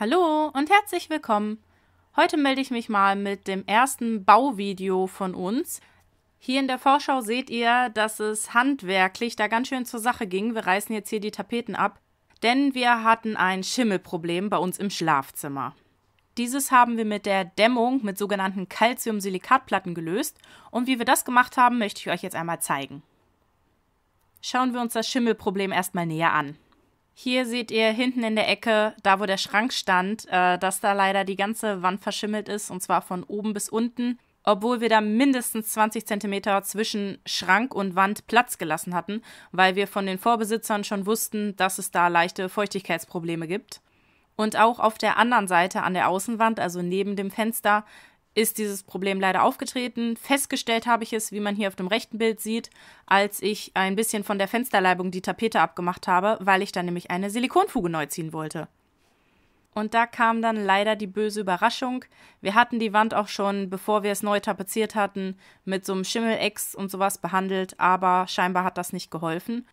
Hallo und herzlich willkommen. Heute melde ich mich mal mit dem ersten Bauvideo von uns. Hier in der Vorschau seht ihr, dass es handwerklich da ganz schön zur Sache ging. Wir reißen jetzt hier die Tapeten ab, denn wir hatten ein Schimmelproblem bei uns im Schlafzimmer. Dieses haben wir mit der Dämmung mit sogenannten Calciumsilikatplatten gelöst und wie wir das gemacht haben, möchte ich euch jetzt einmal zeigen. Schauen wir uns das Schimmelproblem erstmal näher an. Hier seht ihr hinten in der Ecke, da wo der Schrank stand, äh, dass da leider die ganze Wand verschimmelt ist und zwar von oben bis unten, obwohl wir da mindestens 20 cm zwischen Schrank und Wand Platz gelassen hatten, weil wir von den Vorbesitzern schon wussten, dass es da leichte Feuchtigkeitsprobleme gibt. Und auch auf der anderen Seite an der Außenwand, also neben dem Fenster, ist dieses Problem leider aufgetreten. Festgestellt habe ich es, wie man hier auf dem rechten Bild sieht, als ich ein bisschen von der Fensterleibung die Tapete abgemacht habe, weil ich dann nämlich eine Silikonfuge neu ziehen wollte. Und da kam dann leider die böse Überraschung. Wir hatten die Wand auch schon, bevor wir es neu tapeziert hatten, mit so einem Schimmel-Ex und sowas behandelt, aber scheinbar hat das nicht geholfen.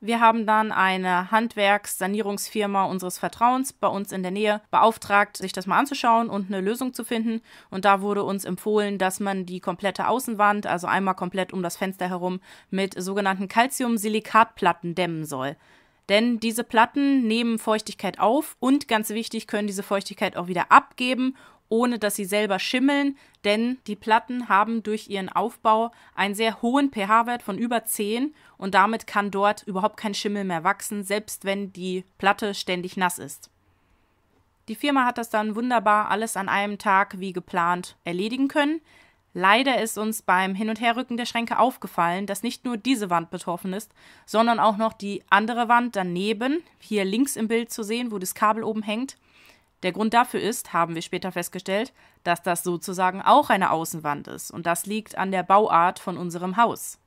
Wir haben dann eine Handwerkssanierungsfirma unseres Vertrauens bei uns in der Nähe beauftragt, sich das mal anzuschauen und eine Lösung zu finden. Und da wurde uns empfohlen, dass man die komplette Außenwand, also einmal komplett um das Fenster herum, mit sogenannten Calciumsilikatplatten dämmen soll. Denn diese Platten nehmen Feuchtigkeit auf und ganz wichtig können diese Feuchtigkeit auch wieder abgeben ohne dass sie selber schimmeln, denn die Platten haben durch ihren Aufbau einen sehr hohen pH-Wert von über 10 und damit kann dort überhaupt kein Schimmel mehr wachsen, selbst wenn die Platte ständig nass ist. Die Firma hat das dann wunderbar alles an einem Tag wie geplant erledigen können. Leider ist uns beim Hin- und Herrücken der Schränke aufgefallen, dass nicht nur diese Wand betroffen ist, sondern auch noch die andere Wand daneben, hier links im Bild zu sehen, wo das Kabel oben hängt, der Grund dafür ist, haben wir später festgestellt, dass das sozusagen auch eine Außenwand ist und das liegt an der Bauart von unserem Haus.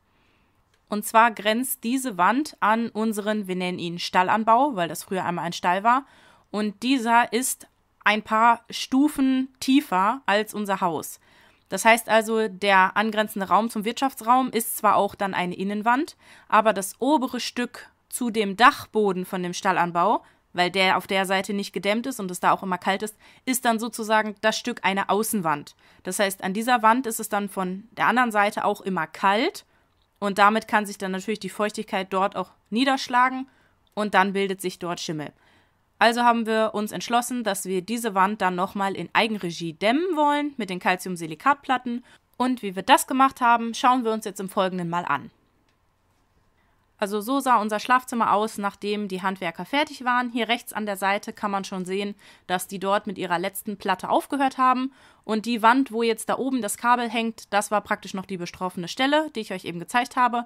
Und zwar grenzt diese Wand an unseren, wir nennen ihn Stallanbau, weil das früher einmal ein Stall war, und dieser ist ein paar Stufen tiefer als unser Haus. Das heißt also, der angrenzende Raum zum Wirtschaftsraum ist zwar auch dann eine Innenwand, aber das obere Stück zu dem Dachboden von dem Stallanbau weil der auf der Seite nicht gedämmt ist und es da auch immer kalt ist, ist dann sozusagen das Stück eine Außenwand. Das heißt, an dieser Wand ist es dann von der anderen Seite auch immer kalt und damit kann sich dann natürlich die Feuchtigkeit dort auch niederschlagen und dann bildet sich dort Schimmel. Also haben wir uns entschlossen, dass wir diese Wand dann nochmal in Eigenregie dämmen wollen mit den Calciumsilikatplatten. Und wie wir das gemacht haben, schauen wir uns jetzt im Folgenden mal an. Also so sah unser Schlafzimmer aus, nachdem die Handwerker fertig waren. Hier rechts an der Seite kann man schon sehen, dass die dort mit ihrer letzten Platte aufgehört haben. Und die Wand, wo jetzt da oben das Kabel hängt, das war praktisch noch die bestroffene Stelle, die ich euch eben gezeigt habe.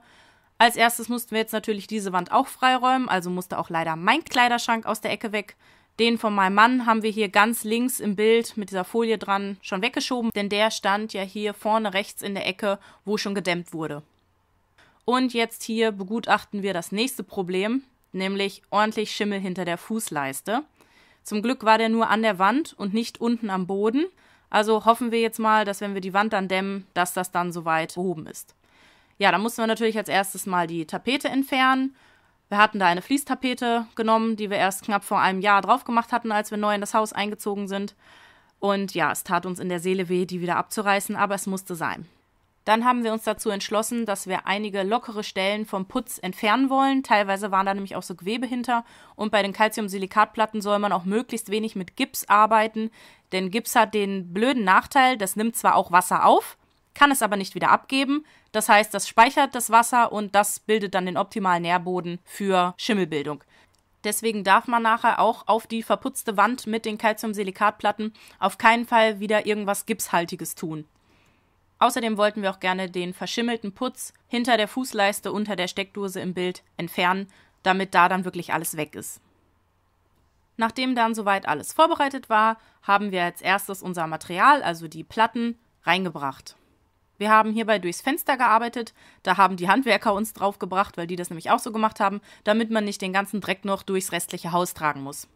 Als erstes mussten wir jetzt natürlich diese Wand auch freiräumen, also musste auch leider mein Kleiderschrank aus der Ecke weg. Den von meinem Mann haben wir hier ganz links im Bild mit dieser Folie dran schon weggeschoben, denn der stand ja hier vorne rechts in der Ecke, wo schon gedämmt wurde. Und jetzt hier begutachten wir das nächste Problem, nämlich ordentlich Schimmel hinter der Fußleiste. Zum Glück war der nur an der Wand und nicht unten am Boden. Also hoffen wir jetzt mal, dass wenn wir die Wand dann dämmen, dass das dann soweit behoben ist. Ja, dann mussten wir natürlich als erstes mal die Tapete entfernen. Wir hatten da eine Fließtapete genommen, die wir erst knapp vor einem Jahr drauf gemacht hatten, als wir neu in das Haus eingezogen sind. Und ja, es tat uns in der Seele weh, die wieder abzureißen, aber es musste sein. Dann haben wir uns dazu entschlossen, dass wir einige lockere Stellen vom Putz entfernen wollen. Teilweise waren da nämlich auch so Gewebe hinter. Und bei den Calciumsilikatplatten soll man auch möglichst wenig mit Gips arbeiten, denn Gips hat den blöden Nachteil, das nimmt zwar auch Wasser auf, kann es aber nicht wieder abgeben. Das heißt, das speichert das Wasser und das bildet dann den optimalen Nährboden für Schimmelbildung. Deswegen darf man nachher auch auf die verputzte Wand mit den Calciumsilikatplatten auf keinen Fall wieder irgendwas Gipshaltiges tun. Außerdem wollten wir auch gerne den verschimmelten Putz hinter der Fußleiste unter der Steckdose im Bild entfernen, damit da dann wirklich alles weg ist. Nachdem dann soweit alles vorbereitet war, haben wir als erstes unser Material, also die Platten, reingebracht. Wir haben hierbei durchs Fenster gearbeitet, da haben die Handwerker uns draufgebracht, weil die das nämlich auch so gemacht haben, damit man nicht den ganzen Dreck noch durchs restliche Haus tragen muss.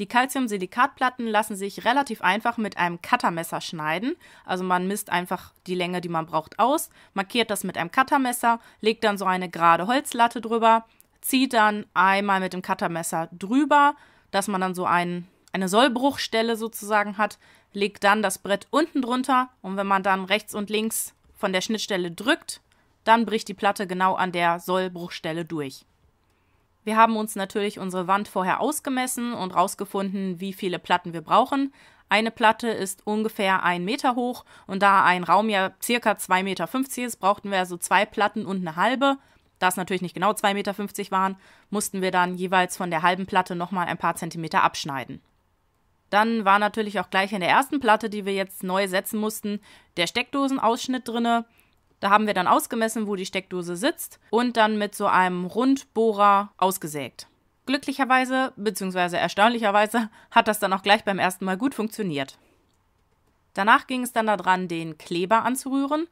Die Calciumsilikatplatten lassen sich relativ einfach mit einem Cuttermesser schneiden. Also man misst einfach die Länge, die man braucht, aus, markiert das mit einem Cuttermesser, legt dann so eine gerade Holzlatte drüber, zieht dann einmal mit dem Cuttermesser drüber, dass man dann so einen, eine Sollbruchstelle sozusagen hat, legt dann das Brett unten drunter und wenn man dann rechts und links von der Schnittstelle drückt, dann bricht die Platte genau an der Sollbruchstelle durch. Wir haben uns natürlich unsere Wand vorher ausgemessen und rausgefunden, wie viele Platten wir brauchen. Eine Platte ist ungefähr einen Meter hoch und da ein Raum ja circa 2,50 Meter ist, brauchten wir also zwei Platten und eine halbe. Da es natürlich nicht genau 2,50 Meter waren, mussten wir dann jeweils von der halben Platte nochmal ein paar Zentimeter abschneiden. Dann war natürlich auch gleich in der ersten Platte, die wir jetzt neu setzen mussten, der Steckdosenausschnitt drinne. Da haben wir dann ausgemessen, wo die Steckdose sitzt und dann mit so einem Rundbohrer ausgesägt. Glücklicherweise bzw. erstaunlicherweise hat das dann auch gleich beim ersten Mal gut funktioniert. Danach ging es dann daran, den Kleber anzurühren.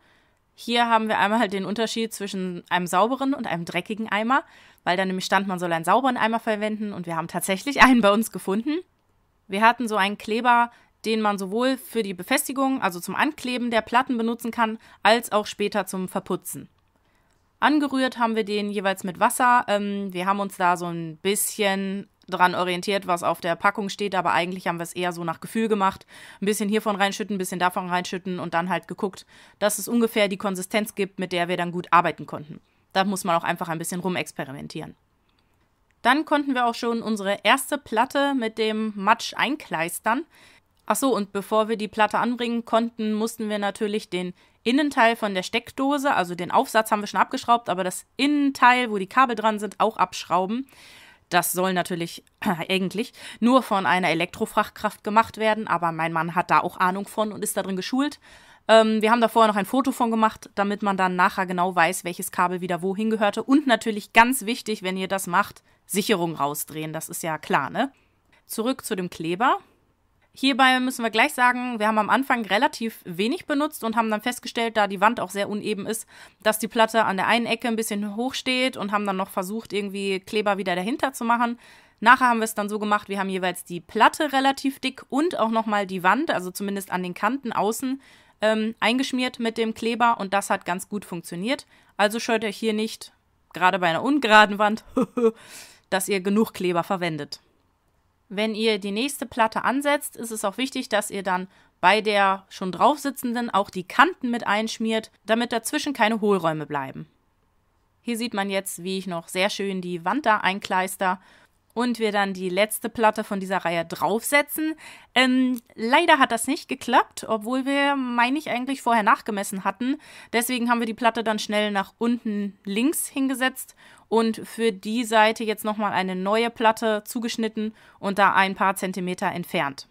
Hier haben wir einmal den Unterschied zwischen einem sauberen und einem dreckigen Eimer, weil da nämlich stand, man soll einen sauberen Eimer verwenden und wir haben tatsächlich einen bei uns gefunden. Wir hatten so einen Kleber den man sowohl für die Befestigung, also zum Ankleben der Platten benutzen kann, als auch später zum Verputzen. Angerührt haben wir den jeweils mit Wasser. Ähm, wir haben uns da so ein bisschen dran orientiert, was auf der Packung steht, aber eigentlich haben wir es eher so nach Gefühl gemacht. Ein bisschen hiervon reinschütten, ein bisschen davon reinschütten und dann halt geguckt, dass es ungefähr die Konsistenz gibt, mit der wir dann gut arbeiten konnten. Da muss man auch einfach ein bisschen rumexperimentieren. Dann konnten wir auch schon unsere erste Platte mit dem Matsch einkleistern. Ach so, und bevor wir die Platte anbringen konnten, mussten wir natürlich den Innenteil von der Steckdose, also den Aufsatz haben wir schon abgeschraubt, aber das Innenteil, wo die Kabel dran sind, auch abschrauben. Das soll natürlich eigentlich nur von einer Elektrofrachtkraft gemacht werden, aber mein Mann hat da auch Ahnung von und ist darin geschult. Ähm, wir haben da vorher noch ein Foto von gemacht, damit man dann nachher genau weiß, welches Kabel wieder wohin gehörte. Und natürlich ganz wichtig, wenn ihr das macht, Sicherung rausdrehen. Das ist ja klar, ne? Zurück zu dem Kleber. Hierbei müssen wir gleich sagen, wir haben am Anfang relativ wenig benutzt und haben dann festgestellt, da die Wand auch sehr uneben ist, dass die Platte an der einen Ecke ein bisschen hoch steht und haben dann noch versucht, irgendwie Kleber wieder dahinter zu machen. Nachher haben wir es dann so gemacht, wir haben jeweils die Platte relativ dick und auch nochmal die Wand, also zumindest an den Kanten außen, ähm, eingeschmiert mit dem Kleber und das hat ganz gut funktioniert. Also scheut euch hier nicht, gerade bei einer ungeraden Wand, dass ihr genug Kleber verwendet wenn ihr die nächste Platte ansetzt, ist es auch wichtig, dass ihr dann bei der schon drauf sitzenden auch die Kanten mit einschmiert, damit dazwischen keine Hohlräume bleiben. Hier sieht man jetzt, wie ich noch sehr schön die Wand da einkleister und wir dann die letzte Platte von dieser Reihe draufsetzen. Ähm, leider hat das nicht geklappt, obwohl wir, meine ich, eigentlich vorher nachgemessen hatten. Deswegen haben wir die Platte dann schnell nach unten links hingesetzt und für die Seite jetzt nochmal eine neue Platte zugeschnitten und da ein paar Zentimeter entfernt.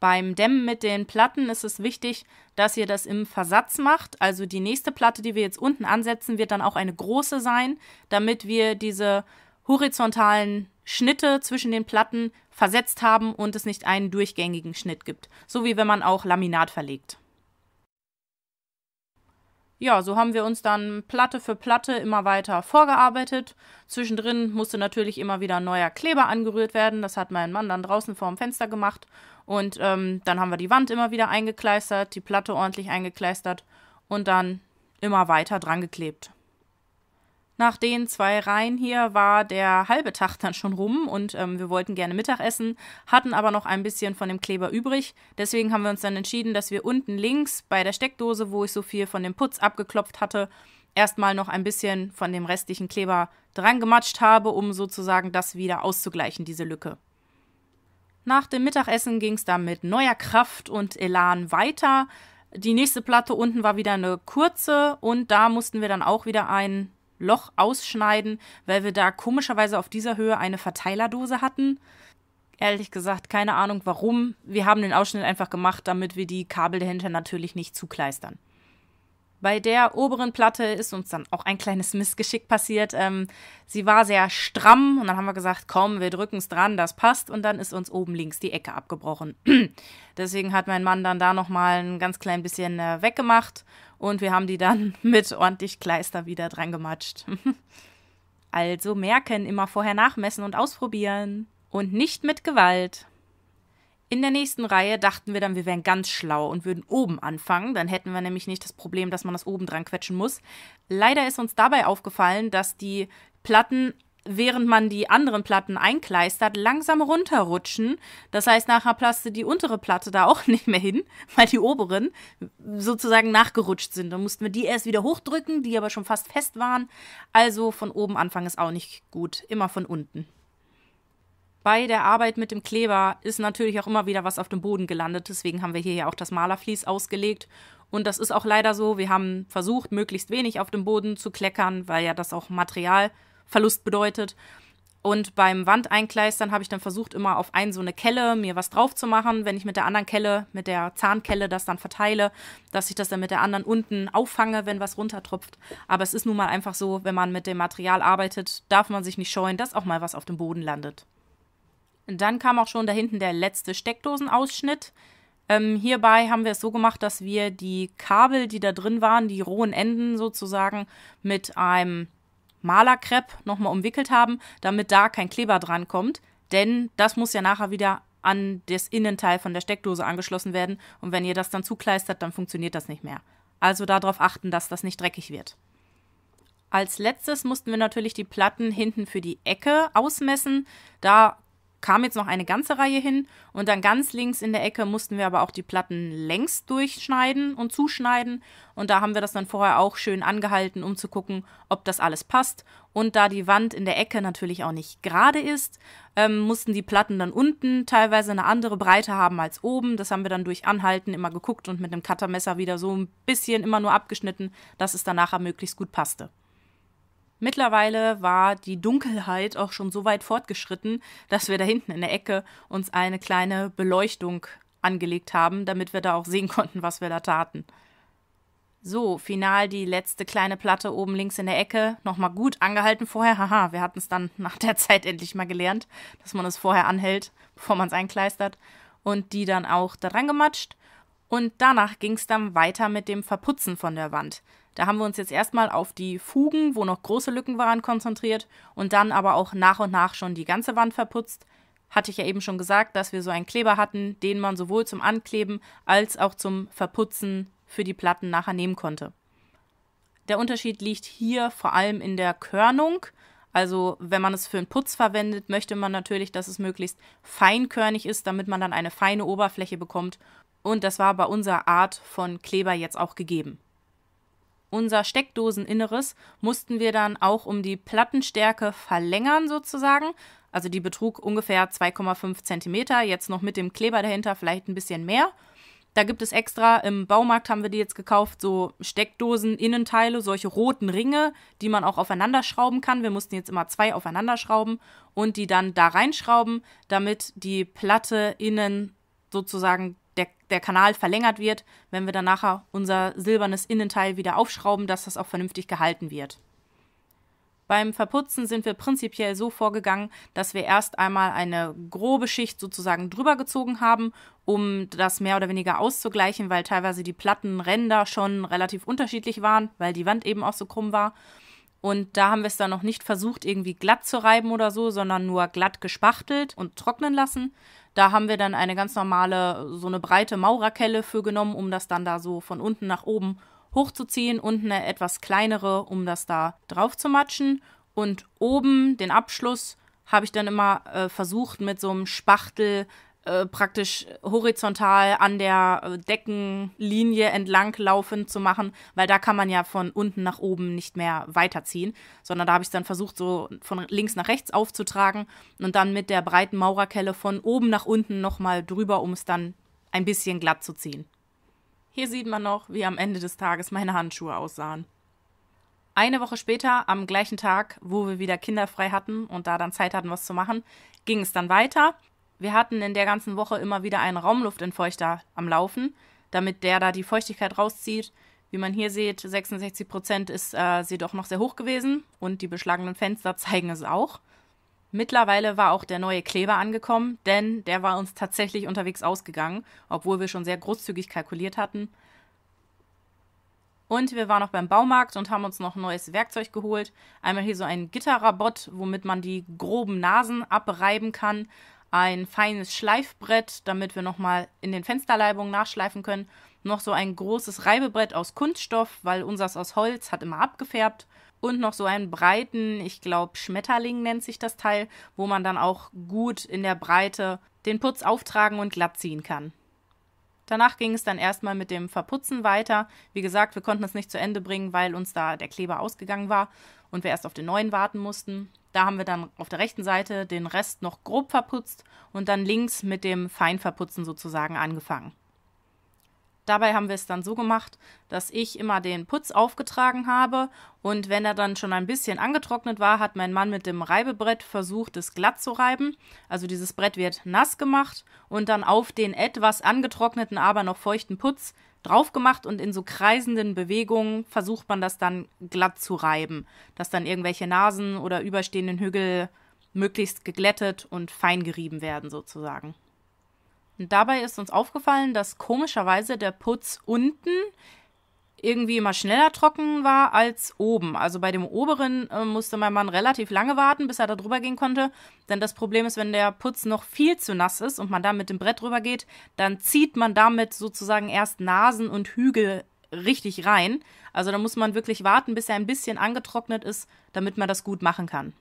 Beim Dämmen mit den Platten ist es wichtig, dass ihr das im Versatz macht. Also die nächste Platte, die wir jetzt unten ansetzen, wird dann auch eine große sein, damit wir diese horizontalen Schnitte zwischen den Platten versetzt haben und es nicht einen durchgängigen Schnitt gibt. So wie wenn man auch Laminat verlegt ja, so haben wir uns dann Platte für Platte immer weiter vorgearbeitet. Zwischendrin musste natürlich immer wieder neuer Kleber angerührt werden. Das hat mein Mann dann draußen vorm Fenster gemacht. Und ähm, dann haben wir die Wand immer wieder eingekleistert, die Platte ordentlich eingekleistert und dann immer weiter dran geklebt. Nach den zwei Reihen hier war der halbe Tag dann schon rum und ähm, wir wollten gerne Mittag essen, hatten aber noch ein bisschen von dem Kleber übrig. Deswegen haben wir uns dann entschieden, dass wir unten links bei der Steckdose, wo ich so viel von dem Putz abgeklopft hatte, erstmal noch ein bisschen von dem restlichen Kleber dran gematscht habe, um sozusagen das wieder auszugleichen, diese Lücke. Nach dem Mittagessen ging es dann mit neuer Kraft und Elan weiter. Die nächste Platte unten war wieder eine kurze und da mussten wir dann auch wieder einen Loch ausschneiden, weil wir da komischerweise auf dieser Höhe eine Verteilerdose hatten. Ehrlich gesagt, keine Ahnung warum. Wir haben den Ausschnitt einfach gemacht, damit wir die Kabel dahinter natürlich nicht zukleistern. Bei der oberen Platte ist uns dann auch ein kleines Missgeschick passiert. Ähm, sie war sehr stramm und dann haben wir gesagt, komm, wir drücken es dran, das passt. Und dann ist uns oben links die Ecke abgebrochen. Deswegen hat mein Mann dann da nochmal ein ganz klein bisschen äh, weggemacht und wir haben die dann mit ordentlich Kleister wieder dran gematscht. also merken, immer vorher nachmessen und ausprobieren. Und nicht mit Gewalt. In der nächsten Reihe dachten wir dann, wir wären ganz schlau und würden oben anfangen. Dann hätten wir nämlich nicht das Problem, dass man das oben dran quetschen muss. Leider ist uns dabei aufgefallen, dass die Platten während man die anderen Platten einkleistert, langsam runterrutschen. Das heißt, nachher passte die untere Platte da auch nicht mehr hin, weil die oberen sozusagen nachgerutscht sind. Dann mussten wir die erst wieder hochdrücken, die aber schon fast fest waren. Also von oben anfangen ist auch nicht gut, immer von unten. Bei der Arbeit mit dem Kleber ist natürlich auch immer wieder was auf dem Boden gelandet. Deswegen haben wir hier ja auch das Malerflies ausgelegt. Und das ist auch leider so. Wir haben versucht, möglichst wenig auf dem Boden zu kleckern, weil ja das auch Material Verlust bedeutet. Und beim Wandeinkleistern habe ich dann versucht, immer auf ein so eine Kelle mir was drauf zu machen. Wenn ich mit der anderen Kelle, mit der Zahnkelle das dann verteile, dass ich das dann mit der anderen unten auffange, wenn was runtertropft. Aber es ist nun mal einfach so, wenn man mit dem Material arbeitet, darf man sich nicht scheuen, dass auch mal was auf dem Boden landet. dann kam auch schon da hinten der letzte Steckdosenausschnitt. Ähm, hierbei haben wir es so gemacht, dass wir die Kabel, die da drin waren, die rohen Enden sozusagen, mit einem Malerkrepp nochmal umwickelt haben, damit da kein Kleber dran kommt. Denn das muss ja nachher wieder an das Innenteil von der Steckdose angeschlossen werden. Und wenn ihr das dann zukleistert, dann funktioniert das nicht mehr. Also darauf achten, dass das nicht dreckig wird. Als letztes mussten wir natürlich die Platten hinten für die Ecke ausmessen. Da kam jetzt noch eine ganze Reihe hin und dann ganz links in der Ecke mussten wir aber auch die Platten längs durchschneiden und zuschneiden und da haben wir das dann vorher auch schön angehalten, um zu gucken, ob das alles passt und da die Wand in der Ecke natürlich auch nicht gerade ist, ähm, mussten die Platten dann unten teilweise eine andere Breite haben als oben. Das haben wir dann durch Anhalten immer geguckt und mit dem Cuttermesser wieder so ein bisschen immer nur abgeschnitten, dass es dann nachher möglichst gut passte. Mittlerweile war die Dunkelheit auch schon so weit fortgeschritten, dass wir da hinten in der Ecke uns eine kleine Beleuchtung angelegt haben, damit wir da auch sehen konnten, was wir da taten. So, final die letzte kleine Platte oben links in der Ecke. Nochmal gut angehalten vorher. Haha, wir hatten es dann nach der Zeit endlich mal gelernt, dass man es vorher anhält, bevor man es einkleistert. Und die dann auch da dran gematscht. Und danach ging es dann weiter mit dem Verputzen von der Wand. Da haben wir uns jetzt erstmal auf die Fugen, wo noch große Lücken waren, konzentriert und dann aber auch nach und nach schon die ganze Wand verputzt. Hatte ich ja eben schon gesagt, dass wir so einen Kleber hatten, den man sowohl zum Ankleben als auch zum Verputzen für die Platten nachher nehmen konnte. Der Unterschied liegt hier vor allem in der Körnung. Also wenn man es für einen Putz verwendet, möchte man natürlich, dass es möglichst feinkörnig ist, damit man dann eine feine Oberfläche bekommt und das war bei unserer Art von Kleber jetzt auch gegeben. Unser Steckdoseninneres mussten wir dann auch um die Plattenstärke verlängern sozusagen. Also die betrug ungefähr 2,5 cm, jetzt noch mit dem Kleber dahinter vielleicht ein bisschen mehr. Da gibt es extra, im Baumarkt haben wir die jetzt gekauft, so Steckdosen, Innenteile, solche roten Ringe, die man auch aufeinander schrauben kann. Wir mussten jetzt immer zwei aufeinander schrauben und die dann da reinschrauben, damit die Platte innen sozusagen der Kanal verlängert wird, wenn wir dann nachher unser silbernes Innenteil wieder aufschrauben, dass das auch vernünftig gehalten wird. Beim Verputzen sind wir prinzipiell so vorgegangen, dass wir erst einmal eine grobe Schicht sozusagen drüber gezogen haben, um das mehr oder weniger auszugleichen, weil teilweise die Plattenränder schon relativ unterschiedlich waren, weil die Wand eben auch so krumm war. Und da haben wir es dann noch nicht versucht, irgendwie glatt zu reiben oder so, sondern nur glatt gespachtelt und trocknen lassen. Da haben wir dann eine ganz normale, so eine breite Maurerkelle für genommen, um das dann da so von unten nach oben hochzuziehen und eine etwas kleinere, um das da drauf zu matschen. Und oben den Abschluss habe ich dann immer äh, versucht, mit so einem Spachtel äh, praktisch horizontal an der äh, Deckenlinie entlang laufend zu machen, weil da kann man ja von unten nach oben nicht mehr weiterziehen, sondern da habe ich es dann versucht, so von links nach rechts aufzutragen und dann mit der breiten Maurerkelle von oben nach unten nochmal drüber, um es dann ein bisschen glatt zu ziehen. Hier sieht man noch, wie am Ende des Tages meine Handschuhe aussahen. Eine Woche später, am gleichen Tag, wo wir wieder kinderfrei hatten und da dann Zeit hatten, was zu machen, ging es dann weiter. Wir hatten in der ganzen Woche immer wieder einen Raumluftentfeuchter am Laufen, damit der da die Feuchtigkeit rauszieht. Wie man hier sieht, 66 Prozent ist äh, sie doch noch sehr hoch gewesen und die beschlagenen Fenster zeigen es auch. Mittlerweile war auch der neue Kleber angekommen, denn der war uns tatsächlich unterwegs ausgegangen, obwohl wir schon sehr großzügig kalkuliert hatten. Und wir waren noch beim Baumarkt und haben uns noch neues Werkzeug geholt. Einmal hier so ein Gitterrabot, womit man die groben Nasen abreiben kann ein feines Schleifbrett, damit wir nochmal in den Fensterleibungen nachschleifen können, noch so ein großes Reibebrett aus Kunststoff, weil unseres aus Holz hat immer abgefärbt und noch so einen breiten, ich glaube Schmetterling nennt sich das Teil, wo man dann auch gut in der Breite den Putz auftragen und glatt ziehen kann. Danach ging es dann erstmal mit dem Verputzen weiter. Wie gesagt, wir konnten es nicht zu Ende bringen, weil uns da der Kleber ausgegangen war und wir erst auf den neuen warten mussten. Da haben wir dann auf der rechten Seite den Rest noch grob verputzt und dann links mit dem Feinverputzen sozusagen angefangen. Dabei haben wir es dann so gemacht, dass ich immer den Putz aufgetragen habe und wenn er dann schon ein bisschen angetrocknet war, hat mein Mann mit dem Reibebrett versucht, es glatt zu reiben. Also dieses Brett wird nass gemacht und dann auf den etwas angetrockneten, aber noch feuchten Putz drauf gemacht und in so kreisenden Bewegungen versucht man das dann glatt zu reiben, dass dann irgendwelche Nasen oder überstehenden Hügel möglichst geglättet und fein gerieben werden sozusagen. Und dabei ist uns aufgefallen, dass komischerweise der Putz unten irgendwie immer schneller trocken war als oben. Also bei dem oberen äh, musste mein Mann relativ lange warten, bis er da drüber gehen konnte. Denn das Problem ist, wenn der Putz noch viel zu nass ist und man da mit dem Brett drüber geht, dann zieht man damit sozusagen erst Nasen und Hügel richtig rein. Also da muss man wirklich warten, bis er ein bisschen angetrocknet ist, damit man das gut machen kann.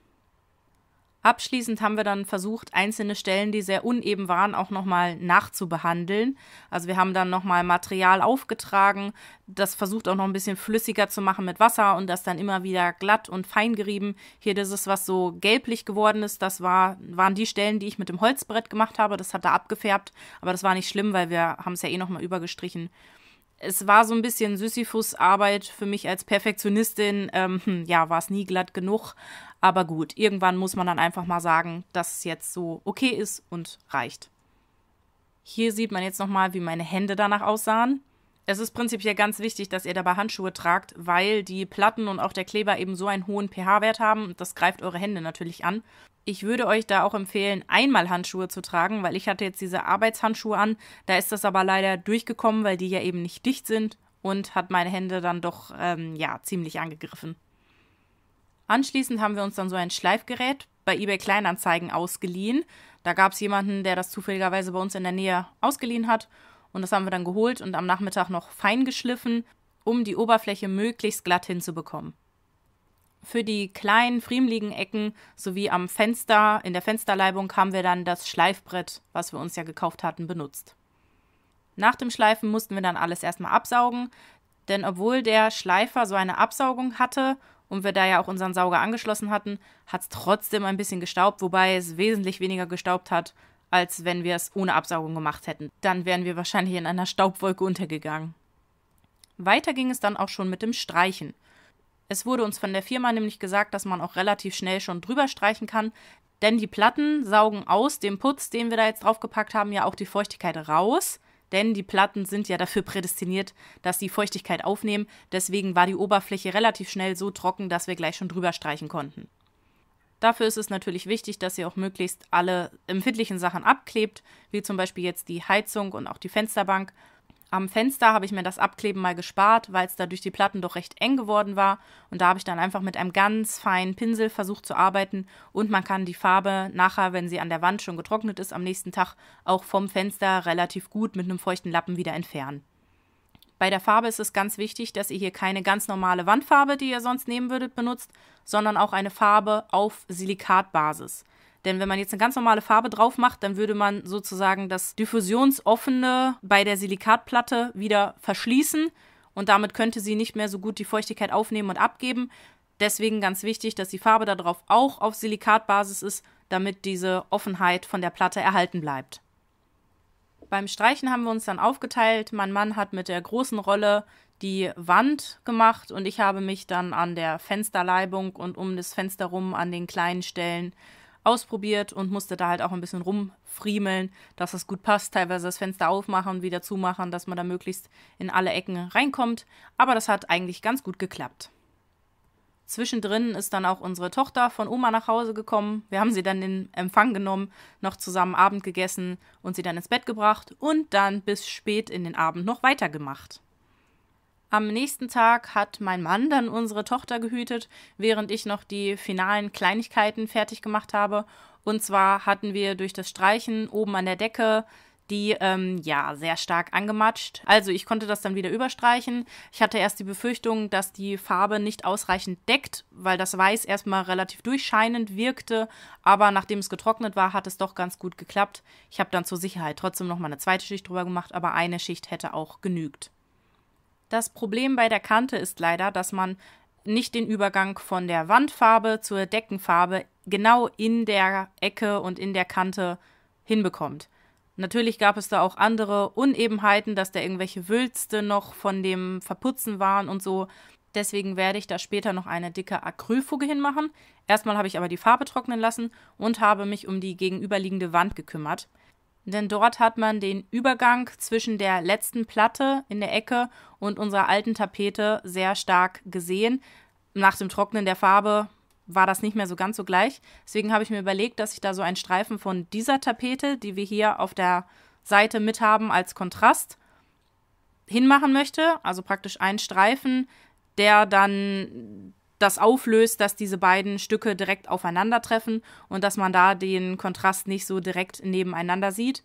Abschließend haben wir dann versucht, einzelne Stellen, die sehr uneben waren, auch nochmal nachzubehandeln. Also wir haben dann nochmal Material aufgetragen, das versucht auch noch ein bisschen flüssiger zu machen mit Wasser und das dann immer wieder glatt und fein gerieben. Hier das ist, was so gelblich geworden ist, das war, waren die Stellen, die ich mit dem Holzbrett gemacht habe. Das hat da abgefärbt, aber das war nicht schlimm, weil wir haben es ja eh nochmal übergestrichen es war so ein bisschen Sisyphus-Arbeit für mich als Perfektionistin. Ähm, hm, ja, war es nie glatt genug. Aber gut, irgendwann muss man dann einfach mal sagen, dass es jetzt so okay ist und reicht. Hier sieht man jetzt nochmal, wie meine Hände danach aussahen. Es ist prinzipiell ganz wichtig, dass ihr dabei Handschuhe tragt, weil die Platten und auch der Kleber eben so einen hohen pH-Wert haben. Das greift eure Hände natürlich an. Ich würde euch da auch empfehlen, einmal Handschuhe zu tragen, weil ich hatte jetzt diese Arbeitshandschuhe an. Da ist das aber leider durchgekommen, weil die ja eben nicht dicht sind und hat meine Hände dann doch ähm, ja ziemlich angegriffen. Anschließend haben wir uns dann so ein Schleifgerät bei eBay Kleinanzeigen ausgeliehen. Da gab es jemanden, der das zufälligerweise bei uns in der Nähe ausgeliehen hat und das haben wir dann geholt und am Nachmittag noch fein geschliffen, um die Oberfläche möglichst glatt hinzubekommen. Für die kleinen, friemligen Ecken sowie am Fenster, in der Fensterleibung haben wir dann das Schleifbrett, was wir uns ja gekauft hatten, benutzt. Nach dem Schleifen mussten wir dann alles erstmal absaugen, denn obwohl der Schleifer so eine Absaugung hatte und wir da ja auch unseren Sauger angeschlossen hatten, hat es trotzdem ein bisschen gestaubt, wobei es wesentlich weniger gestaubt hat als wenn wir es ohne Absaugung gemacht hätten. Dann wären wir wahrscheinlich in einer Staubwolke untergegangen. Weiter ging es dann auch schon mit dem Streichen. Es wurde uns von der Firma nämlich gesagt, dass man auch relativ schnell schon drüber streichen kann, denn die Platten saugen aus dem Putz, den wir da jetzt draufgepackt haben, ja auch die Feuchtigkeit raus. Denn die Platten sind ja dafür prädestiniert, dass sie Feuchtigkeit aufnehmen. Deswegen war die Oberfläche relativ schnell so trocken, dass wir gleich schon drüber streichen konnten. Dafür ist es natürlich wichtig, dass ihr auch möglichst alle empfindlichen Sachen abklebt, wie zum Beispiel jetzt die Heizung und auch die Fensterbank. Am Fenster habe ich mir das Abkleben mal gespart, weil es da durch die Platten doch recht eng geworden war. Und da habe ich dann einfach mit einem ganz feinen Pinsel versucht zu arbeiten. Und man kann die Farbe nachher, wenn sie an der Wand schon getrocknet ist, am nächsten Tag auch vom Fenster relativ gut mit einem feuchten Lappen wieder entfernen. Bei der Farbe ist es ganz wichtig, dass ihr hier keine ganz normale Wandfarbe, die ihr sonst nehmen würdet, benutzt, sondern auch eine Farbe auf Silikatbasis. Denn wenn man jetzt eine ganz normale Farbe drauf macht, dann würde man sozusagen das diffusionsoffene bei der Silikatplatte wieder verschließen und damit könnte sie nicht mehr so gut die Feuchtigkeit aufnehmen und abgeben. Deswegen ganz wichtig, dass die Farbe darauf auch auf Silikatbasis ist, damit diese Offenheit von der Platte erhalten bleibt. Beim Streichen haben wir uns dann aufgeteilt. Mein Mann hat mit der großen Rolle die Wand gemacht und ich habe mich dann an der Fensterleibung und um das Fenster rum an den kleinen Stellen ausprobiert und musste da halt auch ein bisschen rumfriemeln, dass es gut passt. Teilweise das Fenster aufmachen, wieder zumachen, dass man da möglichst in alle Ecken reinkommt. Aber das hat eigentlich ganz gut geklappt. Zwischendrin ist dann auch unsere Tochter von Oma nach Hause gekommen. Wir haben sie dann in Empfang genommen, noch zusammen Abend gegessen und sie dann ins Bett gebracht und dann bis spät in den Abend noch weitergemacht. Am nächsten Tag hat mein Mann dann unsere Tochter gehütet, während ich noch die finalen Kleinigkeiten fertig gemacht habe. Und zwar hatten wir durch das Streichen oben an der Decke die ähm, ja sehr stark angematscht. Also ich konnte das dann wieder überstreichen. Ich hatte erst die Befürchtung, dass die Farbe nicht ausreichend deckt, weil das Weiß erstmal relativ durchscheinend wirkte, aber nachdem es getrocknet war, hat es doch ganz gut geklappt. Ich habe dann zur Sicherheit trotzdem noch mal eine zweite Schicht drüber gemacht, aber eine Schicht hätte auch genügt. Das Problem bei der Kante ist leider, dass man nicht den Übergang von der Wandfarbe zur Deckenfarbe genau in der Ecke und in der Kante hinbekommt. Natürlich gab es da auch andere Unebenheiten, dass da irgendwelche Wülste noch von dem Verputzen waren und so. Deswegen werde ich da später noch eine dicke Acrylfuge hinmachen. Erstmal habe ich aber die Farbe trocknen lassen und habe mich um die gegenüberliegende Wand gekümmert. Denn dort hat man den Übergang zwischen der letzten Platte in der Ecke und unserer alten Tapete sehr stark gesehen. Nach dem Trocknen der Farbe war das nicht mehr so ganz so gleich. Deswegen habe ich mir überlegt, dass ich da so einen Streifen von dieser Tapete, die wir hier auf der Seite mit haben als Kontrast, hinmachen möchte. Also praktisch einen Streifen, der dann das auflöst, dass diese beiden Stücke direkt aufeinandertreffen und dass man da den Kontrast nicht so direkt nebeneinander sieht.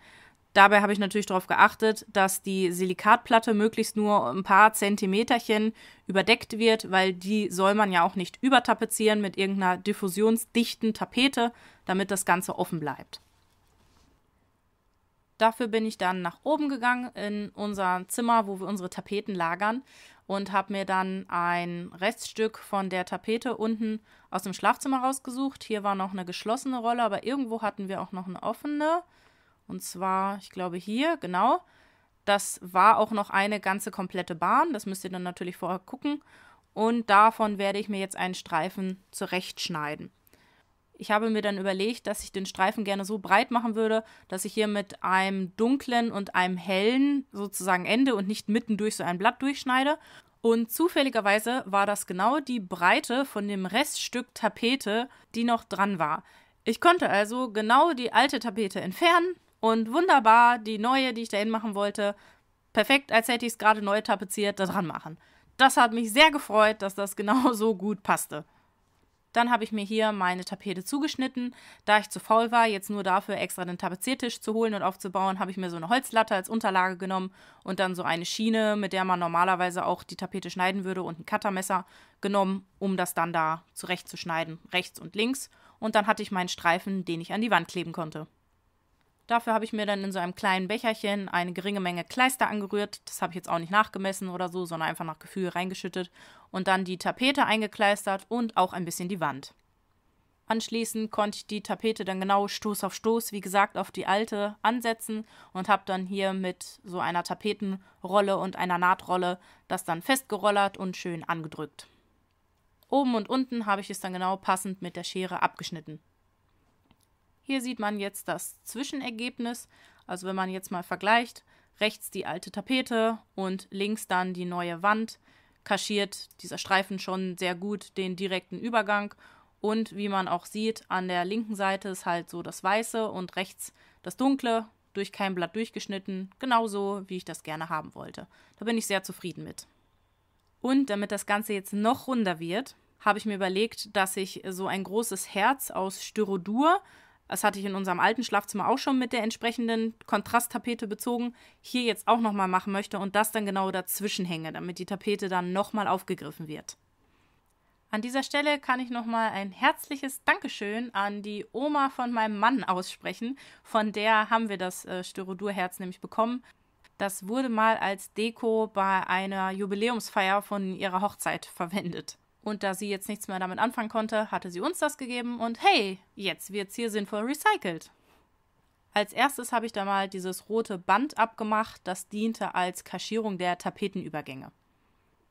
Dabei habe ich natürlich darauf geachtet, dass die Silikatplatte möglichst nur ein paar Zentimeterchen überdeckt wird, weil die soll man ja auch nicht übertapezieren mit irgendeiner diffusionsdichten Tapete, damit das Ganze offen bleibt. Dafür bin ich dann nach oben gegangen in unser Zimmer, wo wir unsere Tapeten lagern und habe mir dann ein Reststück von der Tapete unten aus dem Schlafzimmer rausgesucht. Hier war noch eine geschlossene Rolle, aber irgendwo hatten wir auch noch eine offene. Und zwar, ich glaube hier, genau. Das war auch noch eine ganze komplette Bahn. Das müsst ihr dann natürlich vorher gucken. Und davon werde ich mir jetzt einen Streifen zurechtschneiden. Ich habe mir dann überlegt, dass ich den Streifen gerne so breit machen würde, dass ich hier mit einem dunklen und einem hellen sozusagen Ende und nicht mittendurch so ein Blatt durchschneide. Und zufälligerweise war das genau die Breite von dem Reststück Tapete, die noch dran war. Ich konnte also genau die alte Tapete entfernen, und wunderbar, die neue, die ich da machen wollte, perfekt, als hätte ich es gerade neu tapeziert, da dran machen. Das hat mich sehr gefreut, dass das genau so gut passte. Dann habe ich mir hier meine Tapete zugeschnitten. Da ich zu faul war, jetzt nur dafür extra den Tapeziertisch zu holen und aufzubauen, habe ich mir so eine Holzlatte als Unterlage genommen und dann so eine Schiene, mit der man normalerweise auch die Tapete schneiden würde und ein Cuttermesser genommen, um das dann da zurechtzuschneiden, rechts und links. Und dann hatte ich meinen Streifen, den ich an die Wand kleben konnte. Dafür habe ich mir dann in so einem kleinen Becherchen eine geringe Menge Kleister angerührt. Das habe ich jetzt auch nicht nachgemessen oder so, sondern einfach nach Gefühl reingeschüttet und dann die Tapete eingekleistert und auch ein bisschen die Wand. Anschließend konnte ich die Tapete dann genau Stoß auf Stoß, wie gesagt, auf die alte ansetzen und habe dann hier mit so einer Tapetenrolle und einer Nahtrolle das dann festgerollert und schön angedrückt. Oben und unten habe ich es dann genau passend mit der Schere abgeschnitten. Hier sieht man jetzt das Zwischenergebnis. Also wenn man jetzt mal vergleicht, rechts die alte Tapete und links dann die neue Wand, kaschiert dieser Streifen schon sehr gut den direkten Übergang. Und wie man auch sieht, an der linken Seite ist halt so das Weiße und rechts das Dunkle, durch kein Blatt durchgeschnitten, genauso wie ich das gerne haben wollte. Da bin ich sehr zufrieden mit. Und damit das Ganze jetzt noch runder wird, habe ich mir überlegt, dass ich so ein großes Herz aus Styrodur das hatte ich in unserem alten Schlafzimmer auch schon mit der entsprechenden Kontrasttapete bezogen, hier jetzt auch nochmal machen möchte und das dann genau dazwischen hänge, damit die Tapete dann nochmal aufgegriffen wird. An dieser Stelle kann ich nochmal ein herzliches Dankeschön an die Oma von meinem Mann aussprechen. Von der haben wir das äh, Styrodurherz nämlich bekommen. Das wurde mal als Deko bei einer Jubiläumsfeier von ihrer Hochzeit verwendet. Und da sie jetzt nichts mehr damit anfangen konnte, hatte sie uns das gegeben und hey, jetzt wird's hier sinnvoll recycelt. Als erstes habe ich da mal dieses rote Band abgemacht, das diente als Kaschierung der Tapetenübergänge.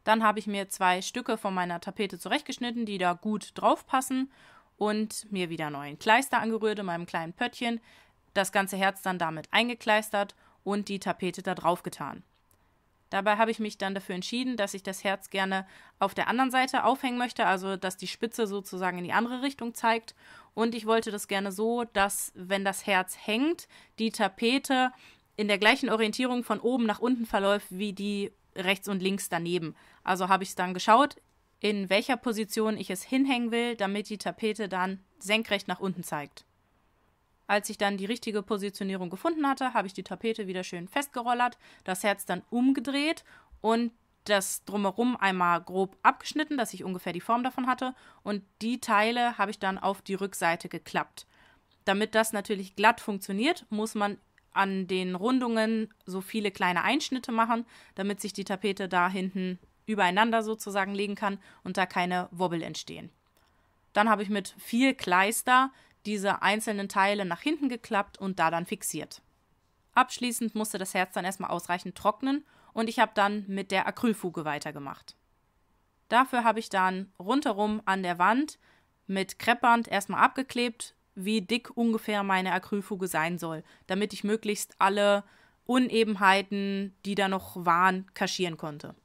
Dann habe ich mir zwei Stücke von meiner Tapete zurechtgeschnitten, die da gut drauf passen und mir wieder neuen Kleister angerührt in meinem kleinen Pöttchen, das ganze Herz dann damit eingekleistert und die Tapete da drauf getan. Dabei habe ich mich dann dafür entschieden, dass ich das Herz gerne auf der anderen Seite aufhängen möchte, also dass die Spitze sozusagen in die andere Richtung zeigt. Und ich wollte das gerne so, dass wenn das Herz hängt, die Tapete in der gleichen Orientierung von oben nach unten verläuft wie die rechts und links daneben. Also habe ich es dann geschaut, in welcher Position ich es hinhängen will, damit die Tapete dann senkrecht nach unten zeigt. Als ich dann die richtige Positionierung gefunden hatte, habe ich die Tapete wieder schön festgerollert, das Herz dann umgedreht und das drumherum einmal grob abgeschnitten, dass ich ungefähr die Form davon hatte. Und die Teile habe ich dann auf die Rückseite geklappt. Damit das natürlich glatt funktioniert, muss man an den Rundungen so viele kleine Einschnitte machen, damit sich die Tapete da hinten übereinander sozusagen legen kann und da keine Wobbel entstehen. Dann habe ich mit viel Kleister diese einzelnen Teile nach hinten geklappt und da dann fixiert. Abschließend musste das Herz dann erstmal ausreichend trocknen und ich habe dann mit der Acrylfuge weitergemacht. Dafür habe ich dann rundherum an der Wand mit Kreppband erstmal abgeklebt, wie dick ungefähr meine Acrylfuge sein soll, damit ich möglichst alle Unebenheiten, die da noch waren, kaschieren konnte.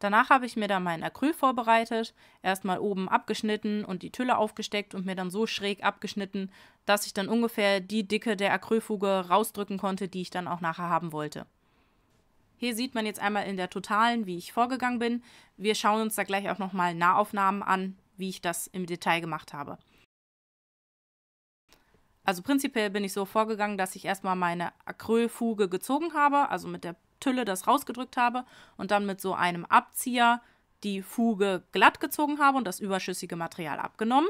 Danach habe ich mir dann mein Acryl vorbereitet, erstmal oben abgeschnitten und die Tülle aufgesteckt und mir dann so schräg abgeschnitten, dass ich dann ungefähr die Dicke der Acrylfuge rausdrücken konnte, die ich dann auch nachher haben wollte. Hier sieht man jetzt einmal in der totalen, wie ich vorgegangen bin. Wir schauen uns da gleich auch nochmal Nahaufnahmen an, wie ich das im Detail gemacht habe. Also prinzipiell bin ich so vorgegangen, dass ich erstmal meine Acrylfuge gezogen habe, also mit der Tülle das rausgedrückt habe und dann mit so einem Abzieher die Fuge glatt gezogen habe und das überschüssige Material abgenommen.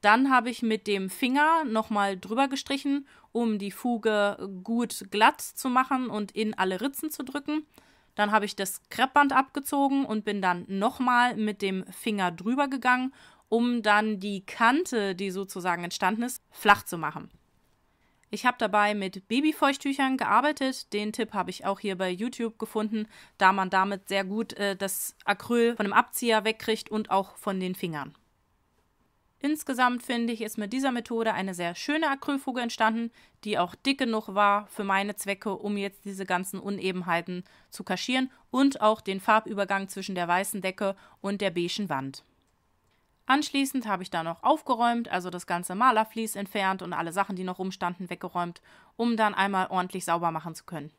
Dann habe ich mit dem Finger nochmal drüber gestrichen, um die Fuge gut glatt zu machen und in alle Ritzen zu drücken. Dann habe ich das Kreppband abgezogen und bin dann nochmal mit dem Finger drüber gegangen, um dann die Kante, die sozusagen entstanden ist, flach zu machen. Ich habe dabei mit Babyfeuchttüchern gearbeitet. Den Tipp habe ich auch hier bei YouTube gefunden, da man damit sehr gut äh, das Acryl von dem Abzieher wegkriegt und auch von den Fingern. Insgesamt finde ich, ist mit dieser Methode eine sehr schöne Acrylfuge entstanden, die auch dick genug war für meine Zwecke, um jetzt diese ganzen Unebenheiten zu kaschieren und auch den Farbübergang zwischen der weißen Decke und der beigen Wand. Anschließend habe ich da noch aufgeräumt, also das ganze Malerflies entfernt und alle Sachen, die noch rumstanden, weggeräumt, um dann einmal ordentlich sauber machen zu können.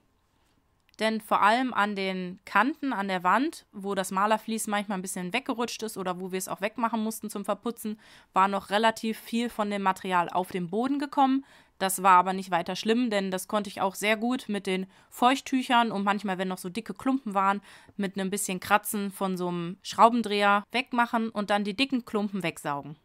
Denn vor allem an den Kanten an der Wand, wo das Malerflies manchmal ein bisschen weggerutscht ist oder wo wir es auch wegmachen mussten zum Verputzen, war noch relativ viel von dem Material auf den Boden gekommen, das war aber nicht weiter schlimm, denn das konnte ich auch sehr gut mit den Feuchttüchern und manchmal, wenn noch so dicke Klumpen waren, mit einem bisschen Kratzen von so einem Schraubendreher wegmachen und dann die dicken Klumpen wegsaugen.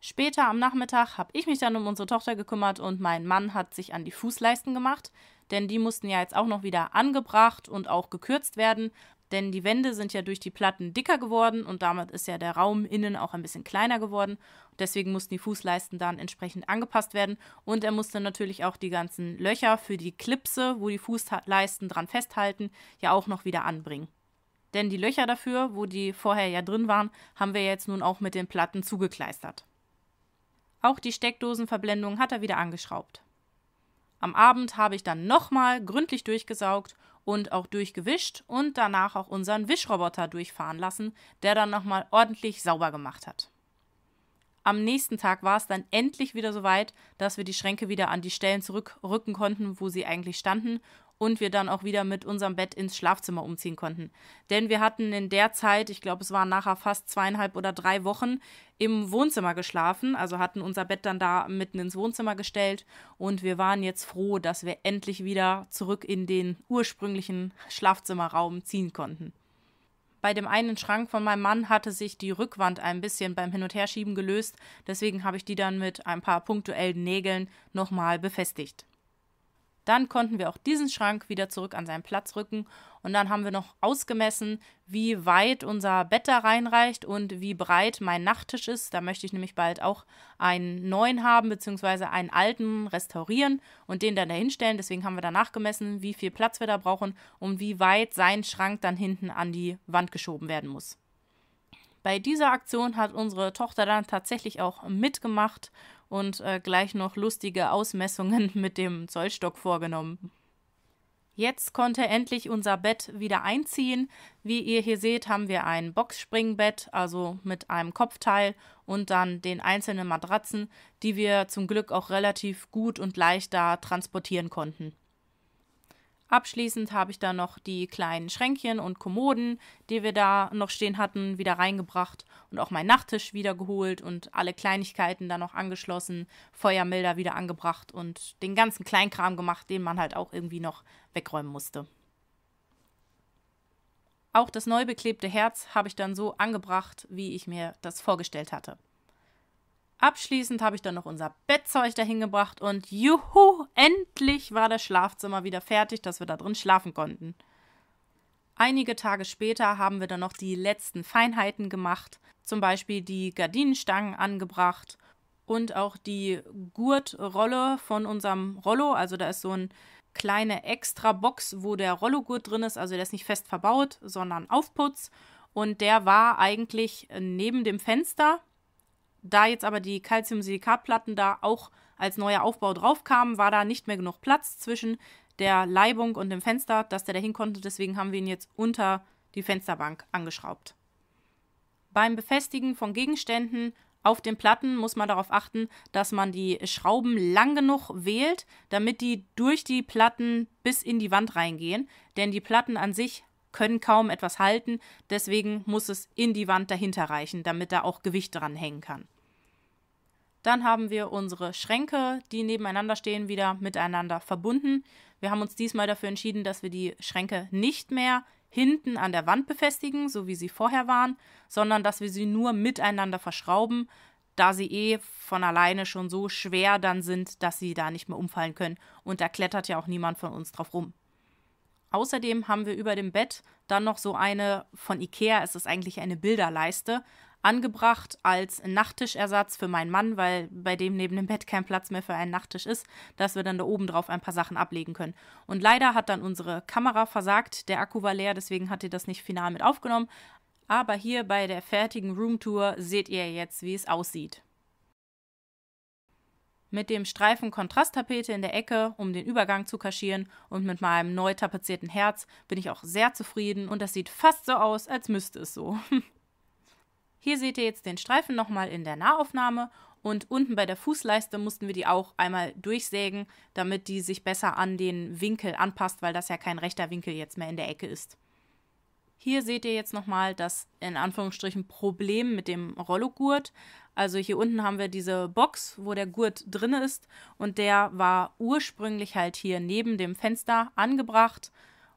Später am Nachmittag habe ich mich dann um unsere Tochter gekümmert und mein Mann hat sich an die Fußleisten gemacht, denn die mussten ja jetzt auch noch wieder angebracht und auch gekürzt werden, denn die Wände sind ja durch die Platten dicker geworden und damit ist ja der Raum innen auch ein bisschen kleiner geworden. Deswegen mussten die Fußleisten dann entsprechend angepasst werden. Und er musste natürlich auch die ganzen Löcher für die Klipse, wo die Fußleisten dran festhalten, ja auch noch wieder anbringen. Denn die Löcher dafür, wo die vorher ja drin waren, haben wir jetzt nun auch mit den Platten zugekleistert. Auch die Steckdosenverblendung hat er wieder angeschraubt. Am Abend habe ich dann nochmal gründlich durchgesaugt und auch durchgewischt und danach auch unseren Wischroboter durchfahren lassen, der dann nochmal ordentlich sauber gemacht hat. Am nächsten Tag war es dann endlich wieder so weit, dass wir die Schränke wieder an die Stellen zurückrücken konnten, wo sie eigentlich standen und wir dann auch wieder mit unserem Bett ins Schlafzimmer umziehen konnten. Denn wir hatten in der Zeit, ich glaube, es waren nachher fast zweieinhalb oder drei Wochen, im Wohnzimmer geschlafen, also hatten unser Bett dann da mitten ins Wohnzimmer gestellt und wir waren jetzt froh, dass wir endlich wieder zurück in den ursprünglichen Schlafzimmerraum ziehen konnten. Bei dem einen Schrank von meinem Mann hatte sich die Rückwand ein bisschen beim Hin- und Herschieben gelöst, deswegen habe ich die dann mit ein paar punktuellen Nägeln nochmal befestigt. Dann konnten wir auch diesen Schrank wieder zurück an seinen Platz rücken und dann haben wir noch ausgemessen, wie weit unser Bett da reinreicht und wie breit mein Nachttisch ist. Da möchte ich nämlich bald auch einen neuen haben, beziehungsweise einen alten restaurieren und den dann dahinstellen. Deswegen haben wir danach gemessen, wie viel Platz wir da brauchen und wie weit sein Schrank dann hinten an die Wand geschoben werden muss. Bei dieser Aktion hat unsere Tochter dann tatsächlich auch mitgemacht und äh, gleich noch lustige Ausmessungen mit dem Zollstock vorgenommen. Jetzt konnte endlich unser Bett wieder einziehen. Wie ihr hier seht, haben wir ein Boxspringbett, also mit einem Kopfteil und dann den einzelnen Matratzen, die wir zum Glück auch relativ gut und leicht da transportieren konnten. Abschließend habe ich da noch die kleinen Schränkchen und Kommoden, die wir da noch stehen hatten, wieder reingebracht und auch meinen Nachttisch wieder geholt und alle Kleinigkeiten da noch angeschlossen, Feuermelder wieder angebracht und den ganzen Kleinkram gemacht, den man halt auch irgendwie noch wegräumen musste. Auch das neu beklebte Herz habe ich dann so angebracht, wie ich mir das vorgestellt hatte. Abschließend habe ich dann noch unser Bettzeug dahin gebracht und juhu, endlich war das Schlafzimmer wieder fertig, dass wir da drin schlafen konnten. Einige Tage später haben wir dann noch die letzten Feinheiten gemacht, zum Beispiel die Gardinenstangen angebracht und auch die Gurtrolle von unserem Rollo. Also da ist so eine kleine extra Box, wo der Rollogurt drin ist. Also der ist nicht fest verbaut, sondern Aufputz. Und der war eigentlich neben dem Fenster da jetzt aber die Calcium-Silikatplatten da auch als neuer Aufbau draufkamen, war da nicht mehr genug Platz zwischen der Leibung und dem Fenster, dass der da hin konnte. Deswegen haben wir ihn jetzt unter die Fensterbank angeschraubt. Beim Befestigen von Gegenständen auf den Platten muss man darauf achten, dass man die Schrauben lang genug wählt, damit die durch die Platten bis in die Wand reingehen. Denn die Platten an sich können kaum etwas halten, deswegen muss es in die Wand dahinter reichen, damit da auch Gewicht dran hängen kann. Dann haben wir unsere Schränke, die nebeneinander stehen, wieder miteinander verbunden. Wir haben uns diesmal dafür entschieden, dass wir die Schränke nicht mehr hinten an der Wand befestigen, so wie sie vorher waren, sondern dass wir sie nur miteinander verschrauben, da sie eh von alleine schon so schwer dann sind, dass sie da nicht mehr umfallen können. Und da klettert ja auch niemand von uns drauf rum. Außerdem haben wir über dem Bett dann noch so eine von Ikea, es ist eigentlich eine Bilderleiste, angebracht als Nachttischersatz für meinen Mann, weil bei dem neben dem Bett kein Platz mehr für einen Nachttisch ist, dass wir dann da oben drauf ein paar Sachen ablegen können. Und leider hat dann unsere Kamera versagt, der Akku war leer, deswegen hat ihr das nicht final mit aufgenommen. Aber hier bei der fertigen Roomtour seht ihr jetzt, wie es aussieht mit dem Streifen Kontrasttapete in der Ecke, um den Übergang zu kaschieren und mit meinem neu tapezierten Herz bin ich auch sehr zufrieden und das sieht fast so aus, als müsste es so. Hier seht ihr jetzt den Streifen nochmal in der Nahaufnahme und unten bei der Fußleiste mussten wir die auch einmal durchsägen, damit die sich besser an den Winkel anpasst, weil das ja kein rechter Winkel jetzt mehr in der Ecke ist. Hier seht ihr jetzt nochmal das in Anführungsstrichen Problem mit dem Rollogurt. Also hier unten haben wir diese Box, wo der Gurt drin ist und der war ursprünglich halt hier neben dem Fenster angebracht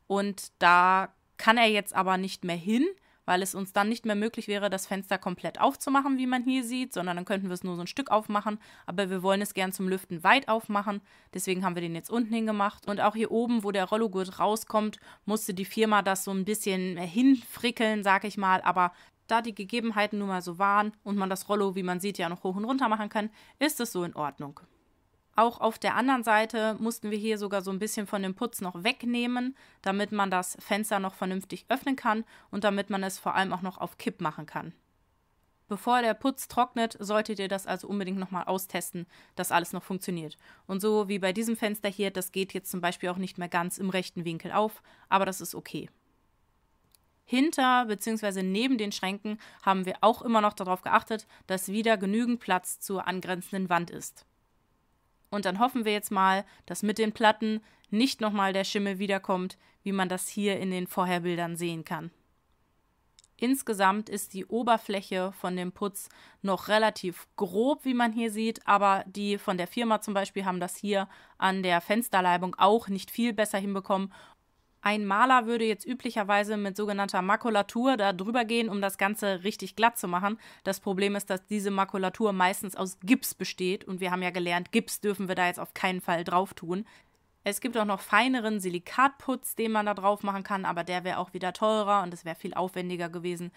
und da kann er jetzt aber nicht mehr hin weil es uns dann nicht mehr möglich wäre, das Fenster komplett aufzumachen, wie man hier sieht, sondern dann könnten wir es nur so ein Stück aufmachen. Aber wir wollen es gern zum Lüften weit aufmachen, deswegen haben wir den jetzt unten hingemacht. Und auch hier oben, wo der Rollogurt rauskommt, musste die Firma das so ein bisschen hinfrickeln, sag ich mal. Aber da die Gegebenheiten nun mal so waren und man das Rollo, wie man sieht, ja noch hoch und runter machen kann, ist es so in Ordnung. Auch auf der anderen Seite mussten wir hier sogar so ein bisschen von dem Putz noch wegnehmen, damit man das Fenster noch vernünftig öffnen kann und damit man es vor allem auch noch auf Kipp machen kann. Bevor der Putz trocknet, solltet ihr das also unbedingt nochmal austesten, dass alles noch funktioniert. Und so wie bei diesem Fenster hier, das geht jetzt zum Beispiel auch nicht mehr ganz im rechten Winkel auf, aber das ist okay. Hinter bzw. neben den Schränken haben wir auch immer noch darauf geachtet, dass wieder genügend Platz zur angrenzenden Wand ist. Und dann hoffen wir jetzt mal, dass mit den Platten nicht nochmal der Schimmel wiederkommt, wie man das hier in den Vorherbildern sehen kann. Insgesamt ist die Oberfläche von dem Putz noch relativ grob, wie man hier sieht, aber die von der Firma zum Beispiel haben das hier an der Fensterleibung auch nicht viel besser hinbekommen ein Maler würde jetzt üblicherweise mit sogenannter Makulatur da drüber gehen, um das Ganze richtig glatt zu machen. Das Problem ist, dass diese Makulatur meistens aus Gips besteht und wir haben ja gelernt, Gips dürfen wir da jetzt auf keinen Fall drauf tun. Es gibt auch noch feineren Silikatputz, den man da drauf machen kann, aber der wäre auch wieder teurer und es wäre viel aufwendiger gewesen.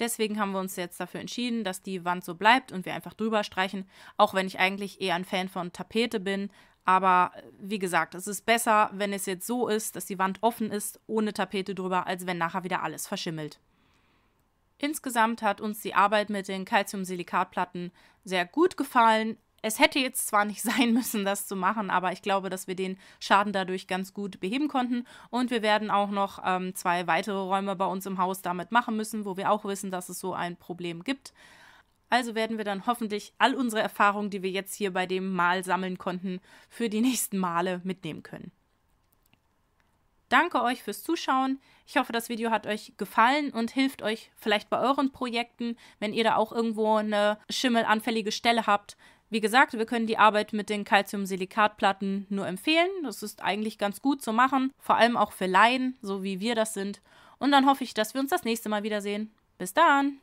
Deswegen haben wir uns jetzt dafür entschieden, dass die Wand so bleibt und wir einfach drüber streichen, auch wenn ich eigentlich eher ein Fan von Tapete bin, aber äh, wie gesagt, es ist besser, wenn es jetzt so ist, dass die Wand offen ist, ohne Tapete drüber, als wenn nachher wieder alles verschimmelt. Insgesamt hat uns die Arbeit mit den Calciumsilikatplatten sehr gut gefallen. Es hätte jetzt zwar nicht sein müssen, das zu machen, aber ich glaube, dass wir den Schaden dadurch ganz gut beheben konnten. Und wir werden auch noch ähm, zwei weitere Räume bei uns im Haus damit machen müssen, wo wir auch wissen, dass es so ein Problem gibt. Also werden wir dann hoffentlich all unsere Erfahrungen, die wir jetzt hier bei dem Mal sammeln konnten, für die nächsten Male mitnehmen können. Danke euch fürs Zuschauen. Ich hoffe, das Video hat euch gefallen und hilft euch vielleicht bei euren Projekten, wenn ihr da auch irgendwo eine schimmelanfällige Stelle habt. Wie gesagt, wir können die Arbeit mit den Calciumsilikatplatten nur empfehlen. Das ist eigentlich ganz gut zu machen, vor allem auch für Laien, so wie wir das sind. Und dann hoffe ich, dass wir uns das nächste Mal wiedersehen. Bis dann!